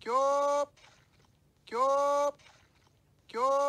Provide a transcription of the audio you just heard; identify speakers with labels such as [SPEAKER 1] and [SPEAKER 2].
[SPEAKER 1] キョーキョーキョー